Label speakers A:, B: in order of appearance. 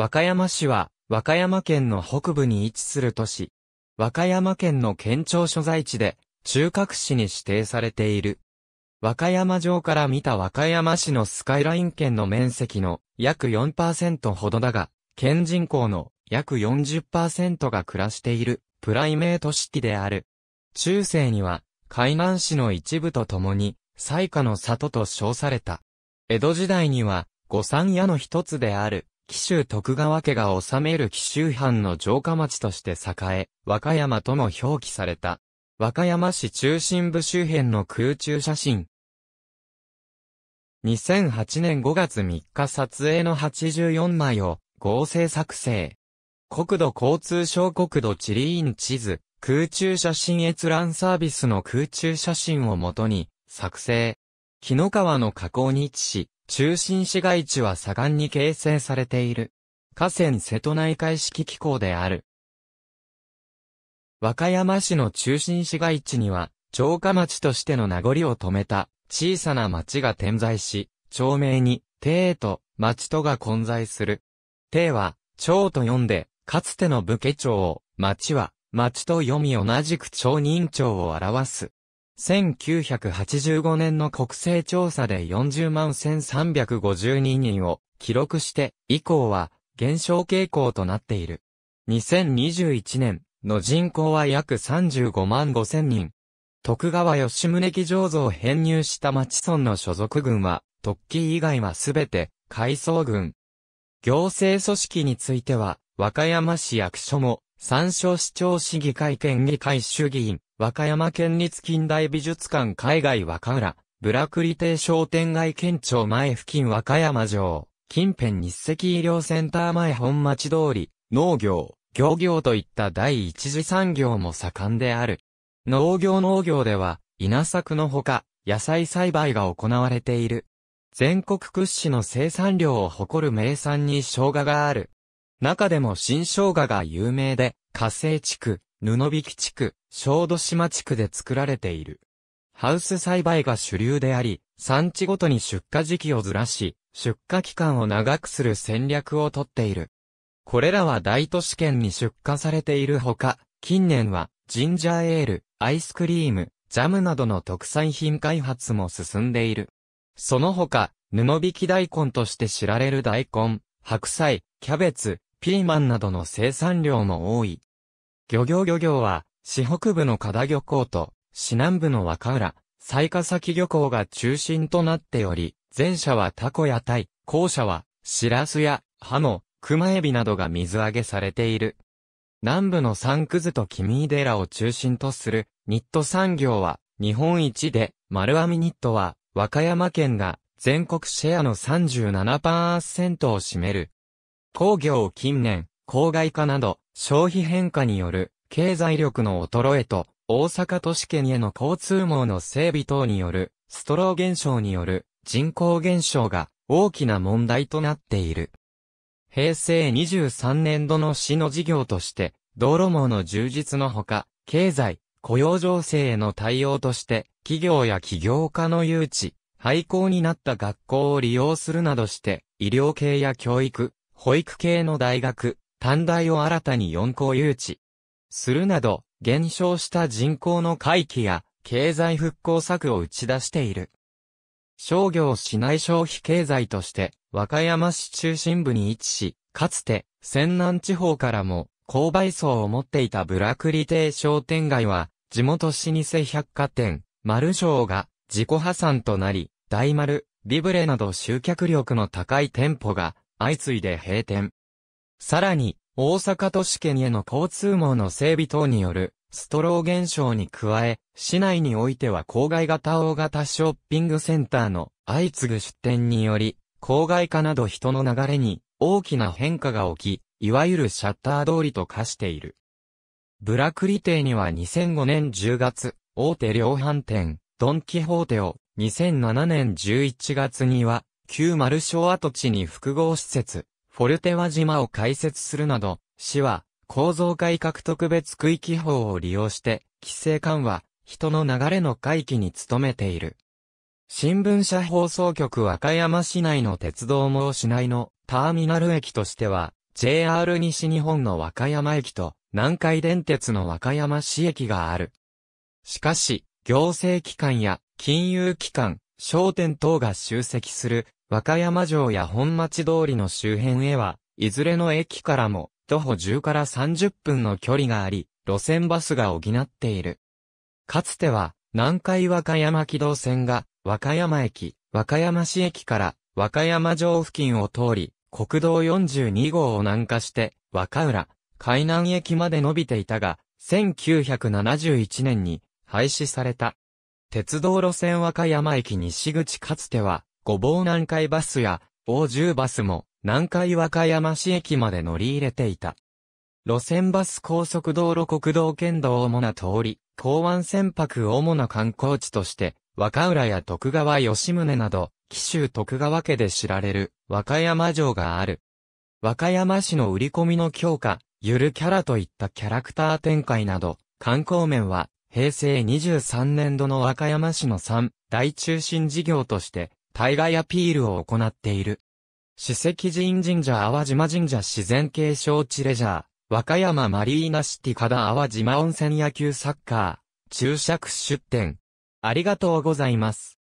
A: 和歌山市は、和歌山県の北部に位置する都市。和歌山県の県庁所在地で、中核市に指定されている。和歌山城から見た和歌山市のスカイライン県の面積の約4%ほどだが、県人口の約40%が暮らしているプライメート式である。中世には海南市の一部とともに、彩下の里と称された。江戸時代には、五山屋の一つである紀州徳川家が治める紀州藩の城下町として栄え、和歌山とも表記された。和歌山市中心部周辺の空中写真。2008年5月3日撮影の84枚を合成作成。国土交通省国土地理院地図、空中写真閲覧サービスの空中写真をもとに作成。木の川の河口に位置し、中心市街地は左岸に形成されている。河川瀬戸内海式機構である。和歌山市の中心市街地には、城下町としての名残を止めた小さな町が点在し、町名に、帝と町とが混在する。帝は、町と読んで、かつての武家町を、町は、町と読み同じく町人町を表す。1985年の国勢調査で40万1352人を記録して以降は減少傾向となっている。2021年の人口は約35万5千人。徳川吉宗記醸造編入した町村の所属軍は、特記以外はすべて改装軍。行政組織については、和歌山市役所も、参照市長市議会県議会衆議院、和歌山県立近代美術館海外和歌浦、ブラクリ亭商店街県庁前付近和歌山城、近辺日赤医療センター前本町通り、農業、漁業といった第一次産業も盛んである。農業農業では、稲作のほか、野菜栽培が行われている。全国屈指の生産量を誇る名産に生姜がある。中でも新生姜が有名で、火星地区、布引地区、小豆島地区で作られている。ハウス栽培が主流であり、産地ごとに出荷時期をずらし、出荷期間を長くする戦略をとっている。これらは大都市圏に出荷されているほか、近年は、ジンジャーエール、アイスクリーム、ジャムなどの特産品開発も進んでいる。その他、布引き大根として知られる大根、白菜、キャベツ、ピーマンなどの生産量も多い。漁業漁業は、市北部の加田漁港と、市南部の若浦、西賀崎漁港が中心となっており、前者はタコやタイ、後者は、シラスや、ハモ、クマエビなどが水揚げされている。南部のサンクズとキミイデラを中心とする、ニット産業は、日本一で、丸網ニットは、和歌山県が、全国シェアの37%を占める。工業近年、郊外化など、消費変化による経済力の衰えと、大阪都市圏への交通網の整備等による、ストロー現象による人口減少が大きな問題となっている。平成23年度の市の事業として、道路網の充実のほか、経済、雇用情勢への対応として、企業や起業家の誘致、廃校になった学校を利用するなどして、医療系や教育、保育系の大学、短大を新たに四校誘致。するなど、減少した人口の回帰や、経済復興策を打ち出している。商業市内消費経済として、和歌山市中心部に位置し、かつて、仙南地方からも、購買層を持っていたブラクリ亭商店街は、地元老舗百貨店、丸商が自己破産となり、大丸、ビブレなど集客力の高い店舗が相次いで閉店。さらに、大阪都市圏への交通網の整備等による、ストロー現象に加え、市内においては郊外型大型ショッピングセンターの相次ぐ出店により、郊外化など人の流れに大きな変化が起き、いわゆるシャッター通りと化している。ブラクリ邸には2005年10月、大手量販店、ドンキホーテを、2007年11月には、旧丸小跡地に複合施設、フォルテワ島を開設するなど、市は構造改革特別区域法を利用して、規制緩和、人の流れの回帰に努めている。新聞社放送局和歌山市内の鉄道網市内のターミナル駅としては、JR 西日本の和歌山駅と南海電鉄の和歌山市駅がある。しかし、行政機関や金融機関、商店等が集積する和歌山城や本町通りの周辺へは、いずれの駅からも、徒歩10から30分の距離があり、路線バスが補っている。かつては、南海和歌山軌道線が、和歌山駅、和歌山市駅から、和歌山城付近を通り、国道42号を南下して、和歌浦、海南駅まで伸びていたが、1971年に廃止された。鉄道路線和歌山駅西口かつては、ごぼう南海バスや、大1バスも、南海和歌山市駅まで乗り入れていた。路線バス高速道路国道県道主な通り、港湾船舶主な観光地として、若浦や徳川吉宗など、紀州徳川家で知られる、和歌山城がある。和歌山市の売り込みの強化、ゆるキャラといったキャラクター展開など、観光面は、平成23年度の和歌山市の3大中心事業として、対外アピールを行っている。史跡神神社淡島神社自然継承地レジャー、和歌山マリーナシティ加田淡島温泉野球サッカー、注釈出展。ありがとうございます。